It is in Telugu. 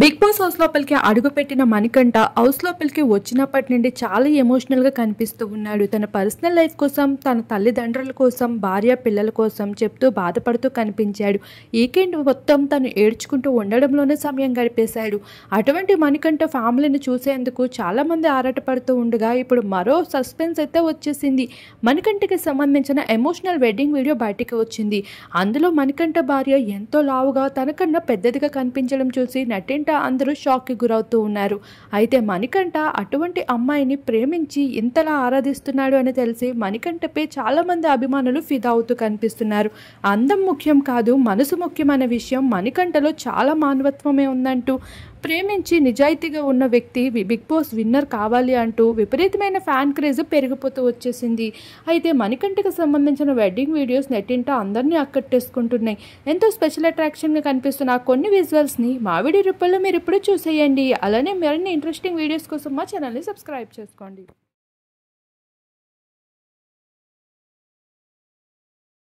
బిగ్ బాస్ హౌస్ లోపలికి అడుగుపెట్టిన మణికంఠ హౌస్ లోపలికి వచ్చినప్పటి నుండి చాలా ఎమోషనల్గా కనిపిస్తూ ఉన్నాడు తన పర్సనల్ లైఫ్ కోసం తన తల్లిదండ్రుల కోసం భార్య పిల్లల కోసం చెప్తూ బాధపడుతూ కనిపించాడు వీకెండ్ మొత్తం తను ఏడ్చుకుంటూ ఉండడంలోనే సమయం గడిపేశాడు అటువంటి మణికంఠ ఫ్యామిలీని చూసేందుకు చాలామంది ఆరాటపడుతూ ఉండగా ఇప్పుడు మరో సస్పెన్స్ అయితే వచ్చేసింది మణికంఠకి సంబంధించిన ఎమోషనల్ వెడ్డింగ్ వీడియో బయటికి వచ్చింది అందులో మణికంఠ భార్య ఎంతో లావుగా తనకన్నా పెద్దదిగా కనిపించడం చూసి నటి ఏంటా అందరూ షాక్కి గురవుతూ ఉన్నారు అయితే మణికంఠ అటువంటి అమ్మాయిని ప్రేమించి ఇంతలా ఆరాధిస్తున్నాడు అని తెలిసి మణికంఠపై చాలామంది అభిమానులు ఫిదా అవుతూ కనిపిస్తున్నారు అందం ముఖ్యం కాదు మనసు ముఖ్యమైన విషయం మణికంఠలో చాలా మానవత్వమే ఉందంటూ ప్రేమించి నిజాయితీగా ఉన్న వ్యక్తి బిగ్ బాస్ విన్నర్ కావాలి అంటూ విపరీతమైన ఫ్యాన్ క్రేజ్ పెరిగిపోతూ వచ్చేసింది అయితే మణికంటికి సంబంధించిన వెడ్డింగ్ వీడియోస్ నెట్టింట అందరినీ అక్కట్టేసుకుంటున్నాయి ఎంతో స్పెషల్ అట్రాక్షన్గా కనిపిస్తున్న కొన్ని విజువల్స్ని మావిడి రూపంలో మీరు ఇప్పుడు చూసేయండి అలానే మరిన్ని ఇంట్రెస్టింగ్ వీడియోస్ కోసం మా ఛానల్ని సబ్స్క్రైబ్ చేసుకోండి